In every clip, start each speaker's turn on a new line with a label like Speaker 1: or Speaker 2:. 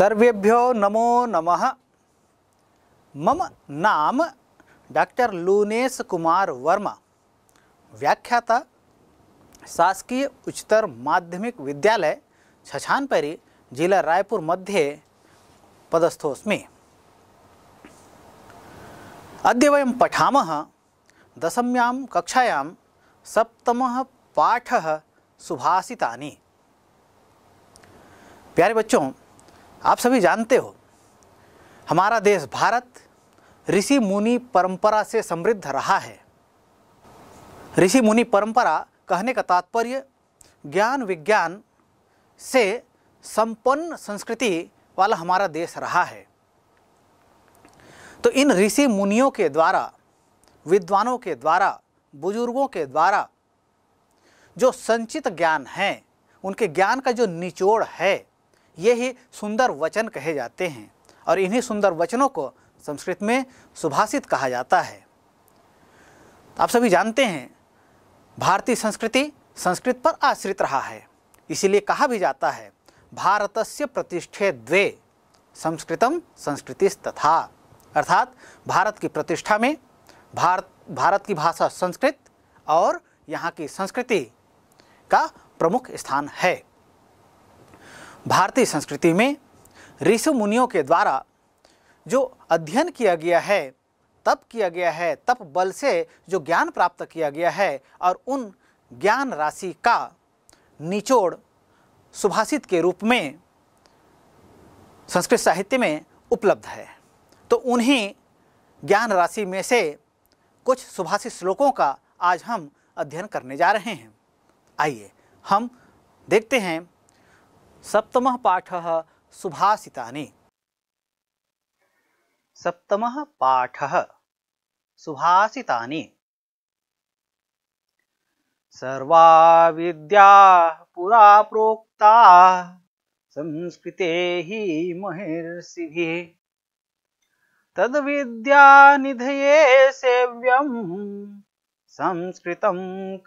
Speaker 1: सर्वेभ्यो नमो नमः मम नाम डॉक्टर लूनेश कुमार वर्मा व्याख्याता शासकीय उच्चतर माध्यमिक विद्यालय छछानपरी जिला रायपुर मध्ये पदस्थोस्मे अद्य वयं पठामः दशम्यां कक्षायां सप्तमः पाठः सुभाषितानि प्यारे बच्चों आप सभी जानते हो हमारा देश भारत ऋषि मुनि परंपरा से समृद्ध रहा है ऋषि मुनि परंपरा कहने का तात्पर्य ज्ञान विज्ञान से संपन्न संस्कृति वाला हमारा देश रहा है तो इन ऋषि मुनियों के द्वारा विद्वानों के द्वारा बुजुर्गों के द्वारा जो संचित ज्ञान है उनके ज्ञान का जो निचोड़ है ये ही सुंदर वचन कहे जाते हैं और इन्हीं सुंदर वचनों को संस्कृत में सुभाषित कहा जाता है आप सभी जानते हैं भारतीय संस्कृति संस्कृत पर आश्रित रहा है इसीलिए कहा भी जाता है भारत से प्रतिष्ठे द्वे संस्कृतम संस्कृति तथा अर्थात भारत की प्रतिष्ठा में भारत भारत की भाषा संस्कृत और यहाँ की संस्कृति का प्रमुख स्थान है भारतीय संस्कृति में ऋषि मुनियों के द्वारा जो अध्ययन किया गया है तप किया गया है तप बल से जो ज्ञान प्राप्त किया गया है और उन ज्ञान राशि का निचोड़ सुभाषित के रूप में संस्कृत साहित्य में उपलब्ध है तो उन्हीं ज्ञान राशि में से कुछ सुभाषित श्लोकों का आज हम अध्ययन करने जा रहे हैं आइए हम देखते हैं सप्तम पाठ सुभाषिता सप्तम पाठ सुभाषिता सर्वा विद्या पुरा प्रोक्ता संस्कृते ही हि महिर्षिभिः तद्विद्यानिधये सेव्यं संस्कृतं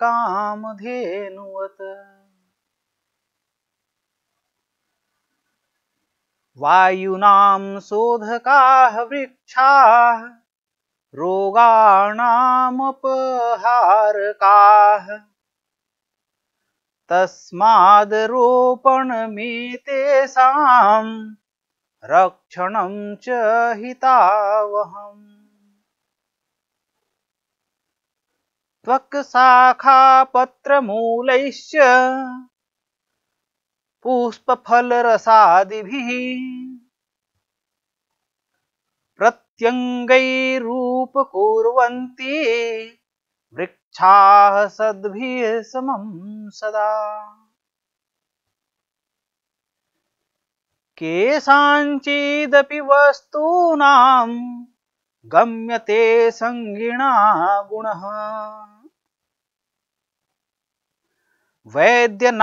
Speaker 1: कामधेनुवत् वायुनां शोधकाः वृक्षाः तस्माद् तस्मादरोपणमितेषाम् रक्षणं च हितावहम् त्वक्शाखापत्रमूलैश्च पुष्पफलरसादिभिः प्रत्यङ्गैरूपकुर्वन्ति वृक्षा सद्भिः समं सदा केषाञ्चिदपि वस्तूनां गम्यते सङ्गिणा गुणः वैद्यनापितहन्त्रीणाम्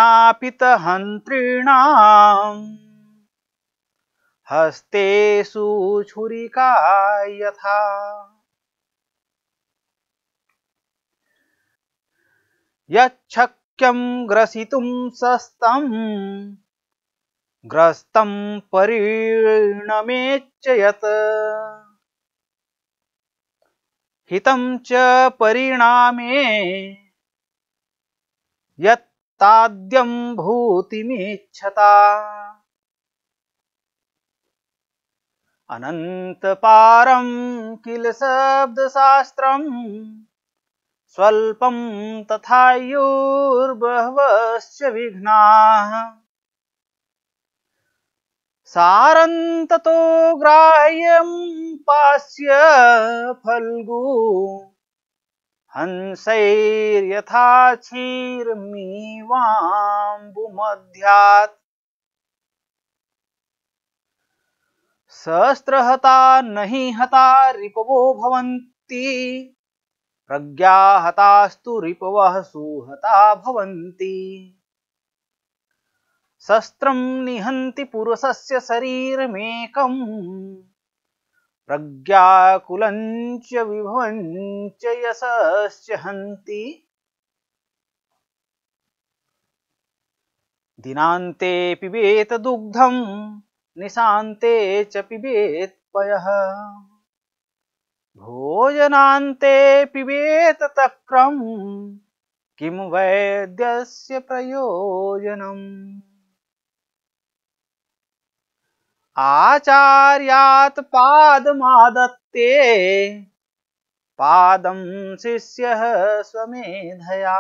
Speaker 1: हस्तेषु छुरिका यथा यक्यम ग्रसितुं सस्तम् ग्रस्तं परिणमेच्च यत् हितं च परिणामे यत् ताद्यं भूतिमीच्छता अनन्तपारं किल शब्दशास्त्रम् स्वल्पं तथायुर्बहवश्च विघ्नाः सारन्ततो ग्राह्यं पास्य फल्गू हंसैर्यथा क्षीर्मीवाम्बुमध्यात् सहस्रहता नहि हता रिपवो भवन्ति प्रज्ञा हतास्तु रिपवः सुहता भवन्ति शस्त्रं निहन्ति पुरुषस्य शरीरमेकम् प्रज्ञाकुलञ्च विभवञ्च यशश्च हन्ति दिनान्ते पिबेत दुग्धं निशान्ते च पिबेत् पयः भोजनान्ते पिबेत तक्रं किं वैद्यस्य प्रयोजनम् आचार्यात् पादमादत्ते पादं शिष्यः स्वमेधया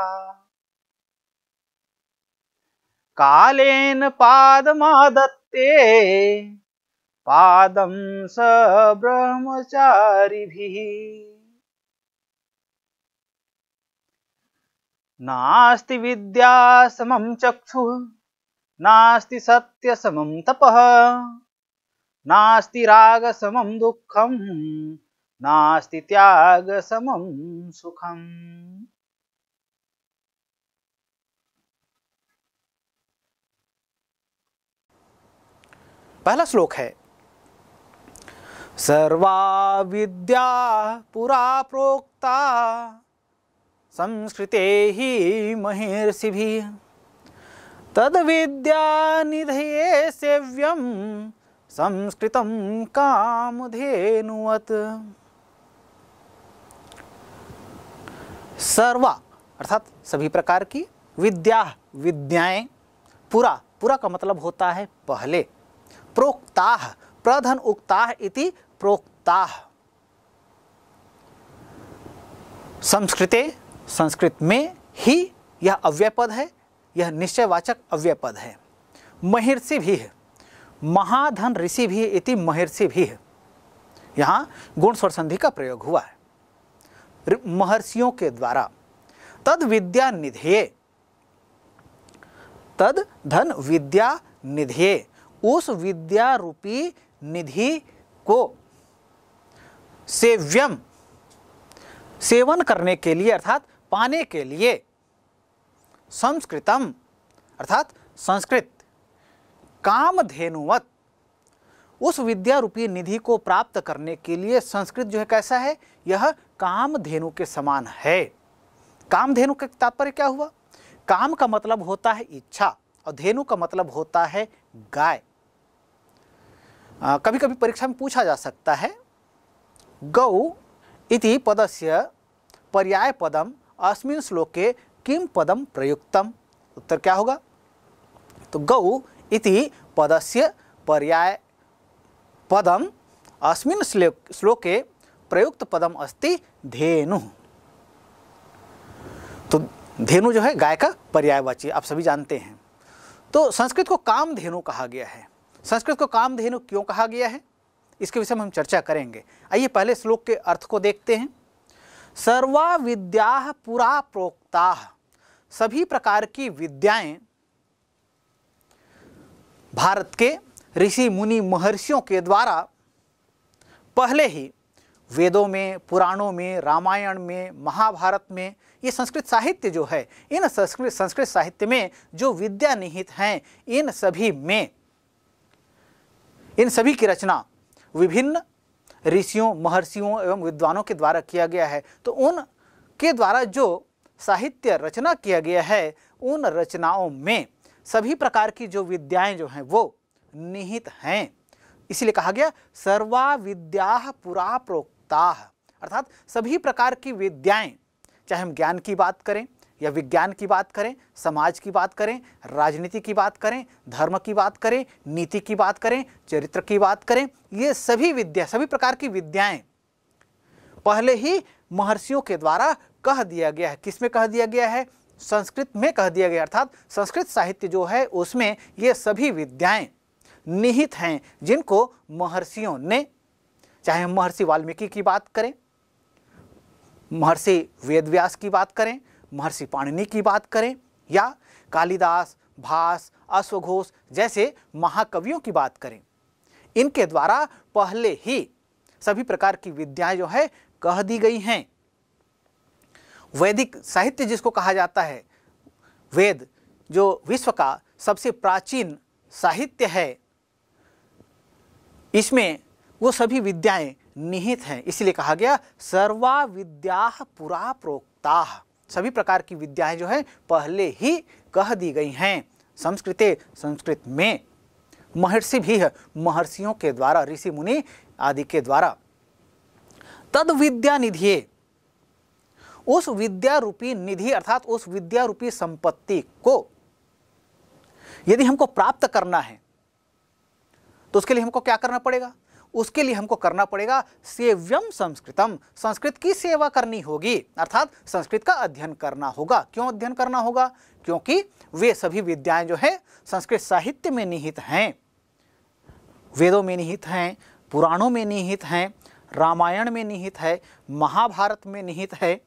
Speaker 1: कालेन पादमादत्ते पादं स ब्रह्मचारिभिः नास्ति विद्या समं चक्षुः नास्ति सत्यसमं तपः नास्ति राग समम दुखम नास्ति त्याग समम सुखम पहला श्लोक है सर्वा विद्या पुरा प्रोक्ता संस्कृते ही महिर्षि तद विद्या निधये सेव्यम संस्कृत कामधेनुवत सर्वा अर्थात सभी प्रकार की विद्या विद्याएं पूरा पूरा का मतलब होता है पहले प्रोक्ता प्रधन उक्ता इति प्रोक्ता संस्कृते संस्कृत में ही यह अव्यपद है यह निश्चयवाचक अव्यपद है महिर्षि भी है महाधन ऋषि भी इति महर्षि भी है यहाँ गुण स्वर संधि का प्रयोग हुआ है महर्षियों के द्वारा तद विद्या निधे तद धन विद्या निधे उस विद्या रूपी निधि को सेव्यम सेवन करने के लिए अर्थात पाने के लिए संस्कृतम अर्थात संस्कृत कामधेनुवत उस विद्या रूपी निधि को प्राप्त करने के लिए संस्कृत जो है कैसा है यह कामधेनु के समान है कामधेनु का तात्पर्य क्या हुआ काम का मतलब होता है इच्छा और धेनु का मतलब होता है गाय कभी कभी परीक्षा में पूछा जा सकता है गौ इति पदस्य पर्याय पदम अस्मिन श्लोके किम पदम प्रयुक्तम उत्तर क्या होगा तो गौ इति पदस्य पर्याय पदम अस्मिन् श्लोक श्लोके प्रयुक्त पदम अस्ति धेनु तो धेनु जो है गाय का पर्यायवाची आप सभी जानते हैं तो संस्कृत को काम धेनु कहा गया है संस्कृत को काम धेनु क्यों कहा गया है इसके विषय में हम चर्चा करेंगे आइए पहले श्लोक के अर्थ को देखते हैं सर्वा विद्या पुरा प्रोक्ता सभी प्रकार की विद्याएं भारत के ऋषि मुनि महर्षियों के द्वारा पहले ही वेदों में पुराणों में रामायण में महाभारत में ये संस्कृत साहित्य जो है इन संस्कृत संस्कृत साहित्य में जो विद्या निहित हैं इन सभी में इन सभी की रचना विभिन्न ऋषियों महर्षियों एवं विद्वानों के द्वारा किया गया है तो उन के द्वारा जो साहित्य रचना किया गया है उन रचनाओं में सभी प्रकार की जो विद्याएं जो हैं वो निहित हैं इसलिए कहा गया सर्वा विद्या पुरा प्रोक्ता अर्थात सभी प्रकार की विद्याएं चाहे हम ज्ञान की बात करें या विज्ञान की बात करें समाज की बात करें राजनीति की बात करें धर्म की बात करें नीति की बात करें चरित्र की बात करें ये सभी विद्या सभी प्रकार की विद्याएं पहले ही महर्षियों के द्वारा कह दिया गया है किसमें कह दिया गया है संस्कृत में कह दिया गया अर्थात संस्कृत साहित्य जो है उसमें ये सभी विद्याएं निहित हैं जिनको महर्षियों ने चाहे हम महर्षि वाल्मीकि की बात करें महर्षि वेदव्यास की बात करें महर्षि पाणिनि की बात करें या कालिदास भास अश्वघोष जैसे महाकवियों की बात करें इनके द्वारा पहले ही सभी प्रकार की विद्याएं जो है कह दी गई हैं वैदिक साहित्य जिसको कहा जाता है वेद जो विश्व का सबसे प्राचीन साहित्य है इसमें वो सभी विद्याएं निहित हैं इसलिए कहा गया सर्वा विद्या पुरा प्रोक्ता सभी प्रकार की विद्याएं जो है पहले ही कह दी गई हैं संस्कृते संस्कृत में महर्षि भी है महर्षियों के द्वारा ऋषि मुनि आदि के द्वारा तद विद्या निधि उस विद्या रूपी निधि अर्थात उस विद्या रूपी संपत्ति को यदि हमको प्राप्त करना है तो उसके लिए हमको क्या करना पड़ेगा उसके लिए हमको करना पड़ेगा सेव्यम संस्कृतम संस्कृत की सेवा करनी होगी अर्थात संस्कृत का अध्ययन करना होगा क्यों अध्ययन करना होगा क्योंकि वे सभी विद्याएं जो है संस्कृत साहित्य में निहित हैं वेदों में निहित हैं पुराणों में निहित हैं रामायण में निहित है महाभारत में निहित है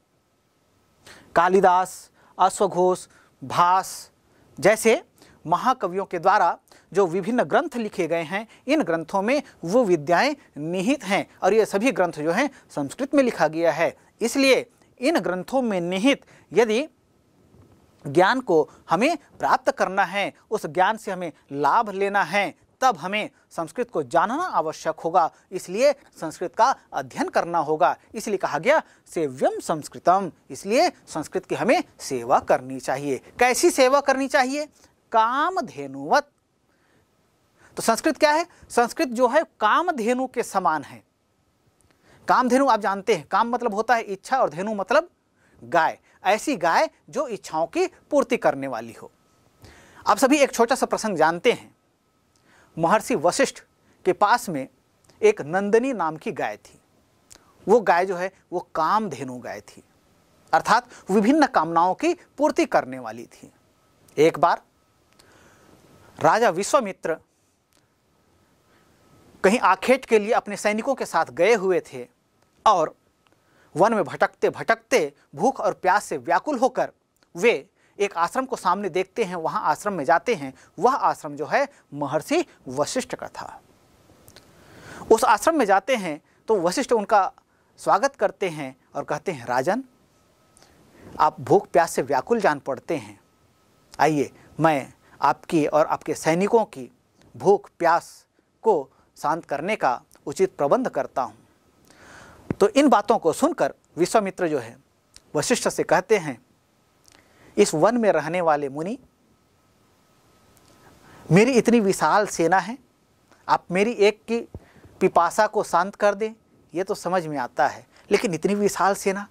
Speaker 1: कालिदास अश्वघोष भास जैसे महाकवियों के द्वारा जो विभिन्न ग्रंथ लिखे गए हैं इन ग्रंथों में वो विद्याएं निहित हैं और ये सभी ग्रंथ जो हैं संस्कृत में लिखा गया है इसलिए इन ग्रंथों में निहित यदि ज्ञान को हमें प्राप्त करना है उस ज्ञान से हमें लाभ लेना है तब हमें संस्कृत को जानना आवश्यक होगा इसलिए संस्कृत का अध्ययन करना होगा इसलिए कहा गया सेव्यम संस्कृतम इसलिए संस्कृत की हमें सेवा करनी चाहिए कैसी सेवा करनी चाहिए धेनुवत तो संस्कृत क्या है संस्कृत जो है कामधेनु के समान है कामधेनु आप जानते हैं काम मतलब होता है इच्छा और धेनु मतलब गाय ऐसी गाय जो इच्छाओं की पूर्ति करने वाली हो आप सभी एक छोटा सा प्रसंग जानते हैं महर्षि वशिष्ठ के पास में एक नंदनी नाम की गाय थी वो गाय जो है वो कामधेनु गाय थी अर्थात विभिन्न कामनाओं की पूर्ति करने वाली थी एक बार राजा विश्वामित्र कहीं आखेट के लिए अपने सैनिकों के साथ गए हुए थे और वन में भटकते भटकते भूख और प्यास से व्याकुल होकर वे एक आश्रम को सामने देखते हैं वहां आश्रम में जाते हैं वह आश्रम जो है महर्षि वशिष्ठ का था उस आश्रम में जाते हैं तो वशिष्ठ उनका स्वागत करते हैं और कहते हैं राजन आप भूख प्यास से व्याकुल जान पड़ते हैं आइए मैं आपकी और आपके सैनिकों की भूख प्यास को शांत करने का उचित प्रबंध करता हूँ तो इन बातों को सुनकर विश्वामित्र जो है वशिष्ठ से कहते हैं इस वन में रहने वाले मुनि मेरी इतनी विशाल सेना है आप मेरी एक की पिपासा को शांत कर दें ये तो समझ में आता है लेकिन इतनी विशाल सेना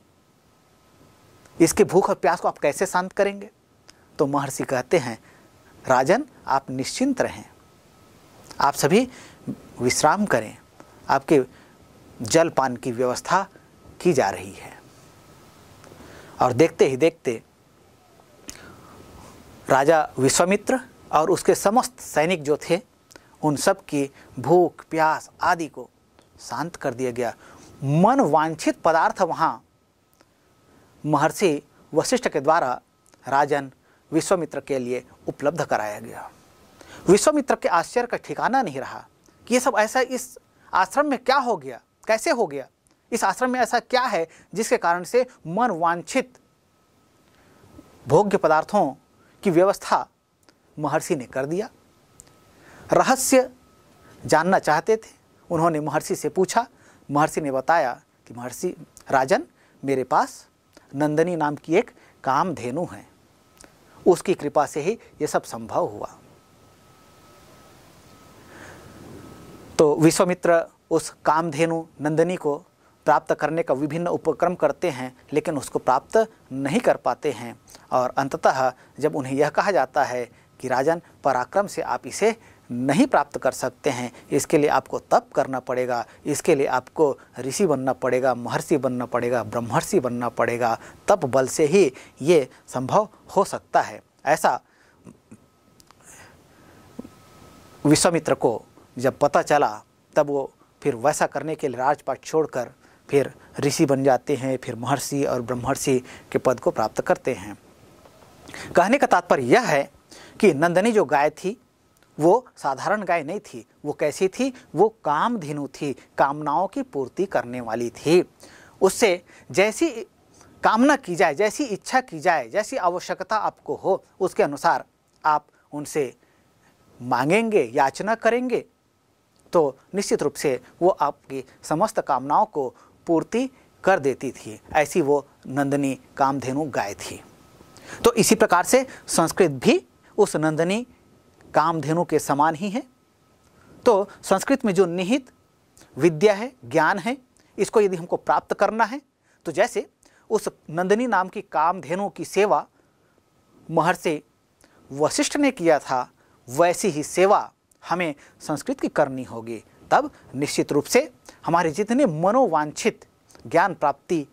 Speaker 1: इसके भूख और प्यास को आप कैसे शांत करेंगे तो महर्षि कहते हैं राजन आप निश्चिंत रहें आप सभी विश्राम करें आपके जल पान की व्यवस्था की जा रही है और देखते ही देखते राजा विश्वामित्र और उसके समस्त सैनिक जो थे उन सब की भूख प्यास आदि को शांत कर दिया गया मन वांछित पदार्थ वहाँ महर्षि वशिष्ठ के द्वारा राजन विश्वामित्र के लिए उपलब्ध कराया गया विश्वामित्र के आश्चर्य का ठिकाना नहीं रहा कि ये सब ऐसा इस आश्रम में क्या हो गया कैसे हो गया इस आश्रम में ऐसा क्या है जिसके कारण से मन वांछित भोग्य पदार्थों की व्यवस्था महर्षि ने कर दिया रहस्य जानना चाहते थे उन्होंने महर्षि से पूछा महर्षि ने बताया कि महर्षि राजन मेरे पास नंदनी नाम की एक कामधेनु है उसकी कृपा से ही यह सब संभव हुआ तो विश्वमित्र उस कामधेनु नंदनी को प्राप्त करने का विभिन्न उपक्रम करते हैं लेकिन उसको प्राप्त नहीं कर पाते हैं और अंततः जब उन्हें यह कहा जाता है कि राजन पराक्रम से आप इसे नहीं प्राप्त कर सकते हैं इसके लिए आपको तप करना पड़ेगा इसके लिए आपको ऋषि बनना पड़ेगा महर्षि बनना पड़ेगा ब्रह्मर्षि बनना पड़ेगा तप बल से ही ये संभव हो सकता है ऐसा विश्वामित्र को जब पता चला तब वो फिर वैसा करने के लिए राजपाट छोड़कर फिर ऋषि बन जाते हैं फिर महर्षि और ब्रह्मर्षि के पद को प्राप्त करते हैं कहने का तात्पर्य यह है कि नंदनी जो गाय थी वो साधारण गाय नहीं थी वो कैसी थी वो कामधेनु थी कामनाओं की पूर्ति करने वाली थी उससे जैसी कामना की जाए जैसी इच्छा की जाए जैसी आवश्यकता आपको हो उसके अनुसार आप उनसे मांगेंगे याचना करेंगे तो निश्चित रूप से वो आपकी समस्त कामनाओं को पूर्ति कर देती थी ऐसी वो नंदनी कामधेनु गाय थी तो इसी प्रकार से संस्कृत भी उस नंदनी कामधेनु के समान ही है तो संस्कृत में जो निहित विद्या है ज्ञान है इसको यदि हमको प्राप्त करना है तो जैसे उस नंदनी नाम की कामधेनु की सेवा महर्षि वशिष्ठ ने किया था वैसी ही सेवा हमें संस्कृत की करनी होगी तब निश्चित रूप से हमारे जितने मनोवांछित ज्ञान प्राप्ति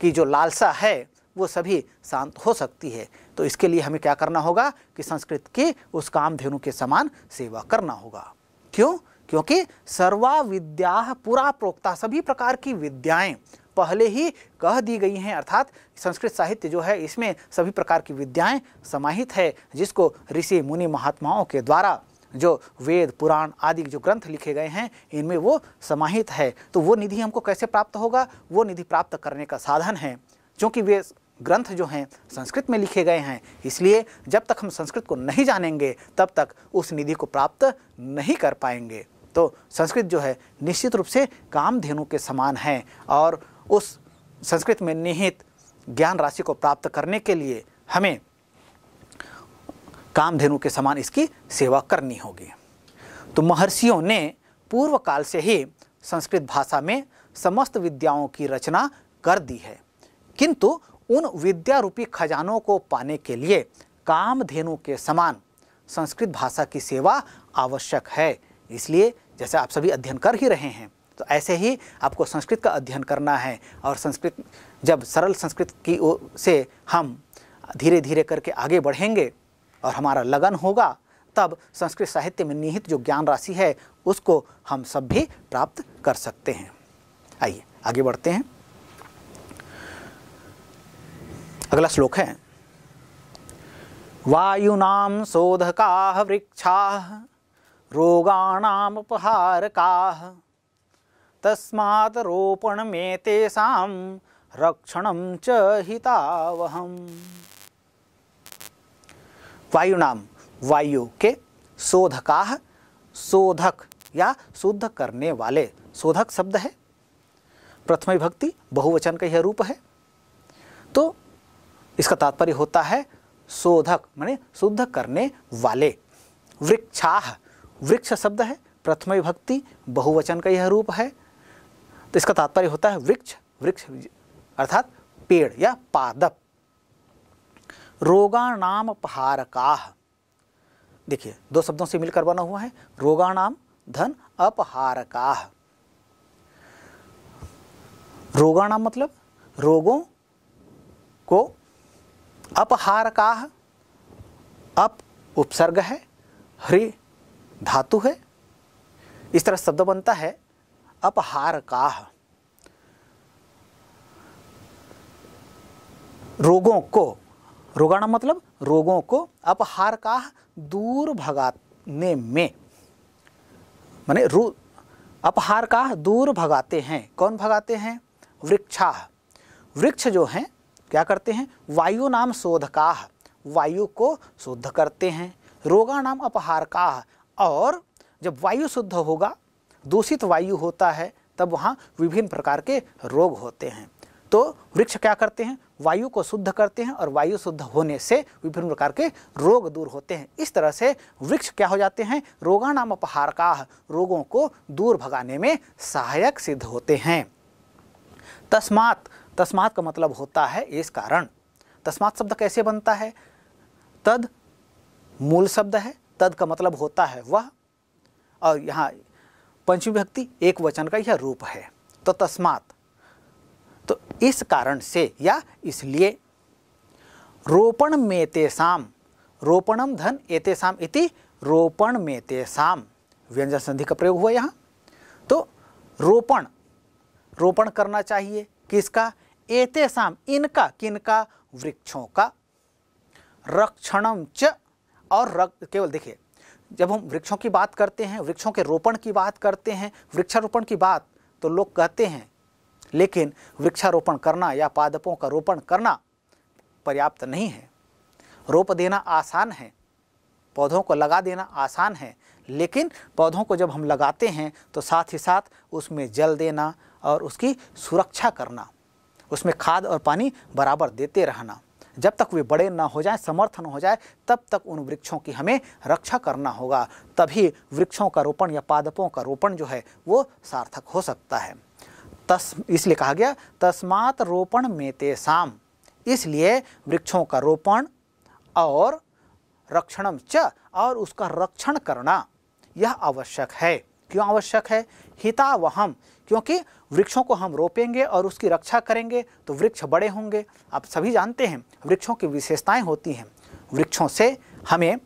Speaker 1: की जो लालसा है वो सभी शांत हो सकती है तो इसके लिए हमें क्या करना होगा कि संस्कृत की उस कामधेनु के समान सेवा करना होगा क्यों क्योंकि सर्वा विद्या पुरा प्रोक्ता सभी प्रकार की विद्याएं पहले ही कह दी गई हैं अर्थात संस्कृत साहित्य जो है इसमें सभी प्रकार की विद्याएं समाहित है जिसको ऋषि मुनि महात्माओं के द्वारा जो वेद पुराण आदि जो ग्रंथ लिखे गए हैं इनमें वो समाहित है तो वो निधि हमको कैसे प्राप्त होगा वो निधि प्राप्त करने का साधन है क्योंकि वे ग्रंथ जो हैं संस्कृत में लिखे गए हैं इसलिए जब तक हम संस्कृत को नहीं जानेंगे तब तक उस निधि को प्राप्त नहीं कर पाएंगे तो संस्कृत जो है निश्चित रूप से कामधेनु के समान है और उस संस्कृत में निहित ज्ञान राशि को प्राप्त करने के लिए हमें कामधेनु के समान इसकी सेवा करनी होगी तो महर्षियों ने पूर्व काल से ही संस्कृत भाषा में समस्त विद्याओं की रचना कर दी है किंतु उन विद्या रूपी खजानों को पाने के लिए कामधेनु के समान संस्कृत भाषा की सेवा आवश्यक है इसलिए जैसे आप सभी अध्ययन कर ही रहे हैं तो ऐसे ही आपको संस्कृत का अध्ययन करना है और संस्कृत जब सरल संस्कृत की से हम धीरे धीरे करके आगे बढ़ेंगे और हमारा लगन होगा तब संस्कृत साहित्य में निहित जो ज्ञान राशि है उसको हम सब भी प्राप्त कर सकते हैं आइए आगे बढ़ते हैं अगला श्लोक है शोध का वृक्षा रोगाणामुपहारका में रोपणमेतेषां रक्षण च हितावहम वायु नाम वायु के शोधका शोधक या शुद्ध करने वाले शोधक शब्द है प्रथम भक्ति बहुवचन का यह रूप है तो इसका तात्पर्य होता है शोधक माने शुद्ध करने वाले वृक्षा वृक्ष शब्द है प्रथम भक्ति बहुवचन का यह रूप है तो इसका तात्पर्य होता है वृक्ष वृक्ष अर्थात पेड़ या पादप रोगाणाम अपहारका देखिए दो शब्दों से मिलकर बना हुआ है रोगाणाम धन अपहारका रोगाणाम मतलब रोगों को अपहारका अप उपसर्ग है हृ धातु है इस तरह शब्द बनता है अपहारका रोगों को रोगाणा मतलब रोगों को अपहार का दूर भगाने में माने रू अपहार का दूर भगाते हैं कौन भगाते हैं वृक्षा वृक्ष जो हैं क्या करते हैं वायु नाम शोध का वायु को शुद्ध करते हैं रोगा नाम अपहार का और जब वायु शुद्ध होगा दूषित वायु होता है तब वहाँ विभिन्न प्रकार के रोग होते हैं तो वृक्ष क्या करते हैं वायु को शुद्ध करते हैं और वायु शुद्ध होने से विभिन्न प्रकार के रोग दूर होते हैं इस तरह से वृक्ष क्या हो जाते हैं रोगाणाम अपहारका रोगों को दूर भगाने में सहायक सिद्ध होते हैं तस्मात तस्मात का मतलब होता है इस कारण तस्मात शब्द कैसे बनता है तद मूल शब्द है तद का मतलब होता है वह और यहाँ पंचमी व्यक्ति एक वचन का यह रूप है तो तस्मात इस कारण से या इसलिए रोपण में रोपणम धन एतेसाम इति रोपण में तेसाम व्यंजन संधि का प्रयोग हुआ यहाँ तो रोपण रोपण करना चाहिए किसका एतेसाम इनका किनका वृक्षों का रक्षणम च और रक, केवल देखिए जब हम वृक्षों की बात करते हैं वृक्षों के रोपण की बात करते हैं वृक्षारोपण की बात तो लोग कहते हैं लेकिन वृक्षारोपण करना या पादपों का रोपण करना पर्याप्त नहीं है रोप देना आसान है पौधों को लगा देना आसान है लेकिन पौधों को जब हम लगाते हैं तो साथ ही साथ उसमें जल देना और उसकी सुरक्षा करना उसमें खाद और पानी बराबर देते रहना जब तक वे बड़े ना हो जाए समर्थ न हो जाए तब तक उन वृक्षों की हमें रक्षा करना होगा तभी वृक्षों का रोपण या पादपों का रोपण जो है वो सार्थक हो सकता है तस इसलिए कहा गया तस्मात रोपण मेते शाम इसलिए वृक्षों का रोपण और रक्षणम च और उसका रक्षण करना यह आवश्यक है क्यों आवश्यक है हितावहम क्योंकि वृक्षों को हम रोपेंगे और उसकी रक्षा करेंगे तो वृक्ष बड़े होंगे आप सभी जानते हैं वृक्षों की विशेषताएं होती हैं वृक्षों से हमें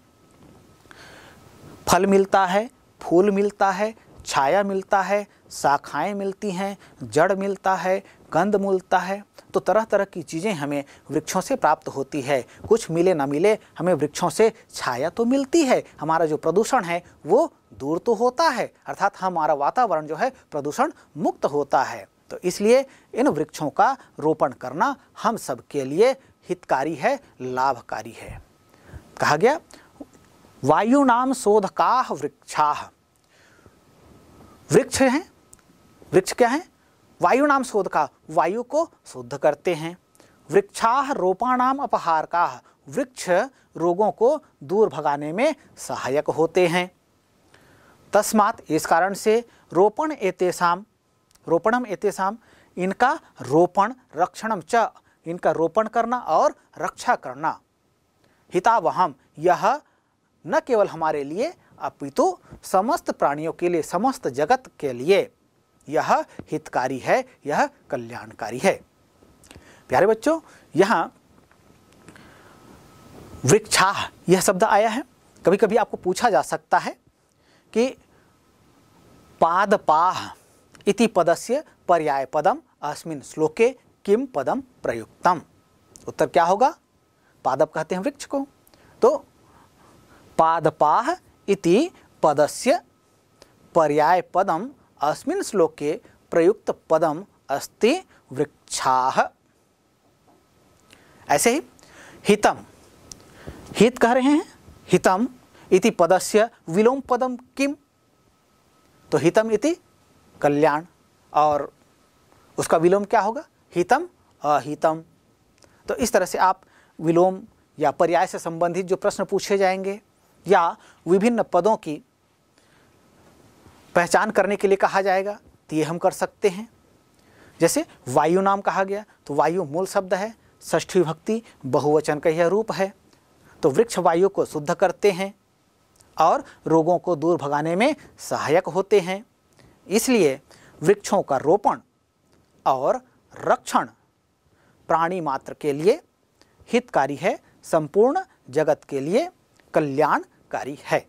Speaker 1: फल मिलता है फूल मिलता है छाया मिलता है शाखाएं मिलती हैं जड़ मिलता है गंध मिलता है तो तरह तरह की चीज़ें हमें वृक्षों से प्राप्त होती है कुछ मिले ना मिले हमें वृक्षों से छाया तो मिलती है हमारा जो प्रदूषण है वो दूर तो होता है अर्थात हमारा वातावरण जो है प्रदूषण मुक्त होता है तो इसलिए इन वृक्षों का रोपण करना हम सबके लिए हितकारी है लाभकारी है कहा गया वायु नाम शोधका वृक्षा वृक्ष हैं वृक्ष क्या है वायु नाम शोध का वायु को शुद्ध करते हैं वृक्षा रोपाणाम अपहार का वृक्ष रोगों को दूर भगाने में सहायक होते हैं तस्मात इस कारण से रोपण एतेसाम रोपणम एतेसाम इनका रोपण रक्षणम च इनका रोपण करना और रक्षा करना हितावहम यह न केवल हमारे लिए अपितु समस्त प्राणियों के लिए समस्त जगत के लिए यह हितकारी है यह कल्याणकारी है प्यारे बच्चों यहाँ वृक्षा यह शब्द आया है कभी कभी आपको पूछा जा सकता है कि पादपाह इति पदस्य पर्याय पदम अस्मिन श्लोके किम पदम प्रयुक्तम उत्तर क्या होगा पादप कहते हैं वृक्ष को तो पादपाह इति पदस्य पदम अस्मिन् श्लोके पदम अस्ति वृक्षाः ऐसे ही हितम हित कह रहे हैं हितम इति पदस्य विलोम पदम किम तो हितम इति कल्याण और उसका विलोम क्या होगा हितम अहितम तो इस तरह से आप विलोम या पर्याय से संबंधित जो प्रश्न पूछे जाएंगे या विभिन्न पदों की पहचान करने के लिए कहा जाएगा तो ये हम कर सकते हैं जैसे वायु नाम कहा गया तो वायु मूल शब्द है ष्ठी भक्ति बहुवचन का यह रूप है तो वृक्ष वायु को शुद्ध करते हैं और रोगों को दूर भगाने में सहायक होते हैं इसलिए वृक्षों का रोपण और रक्षण प्राणी मात्र के लिए हितकारी है संपूर्ण जगत के लिए कल्याण कार्यकारी है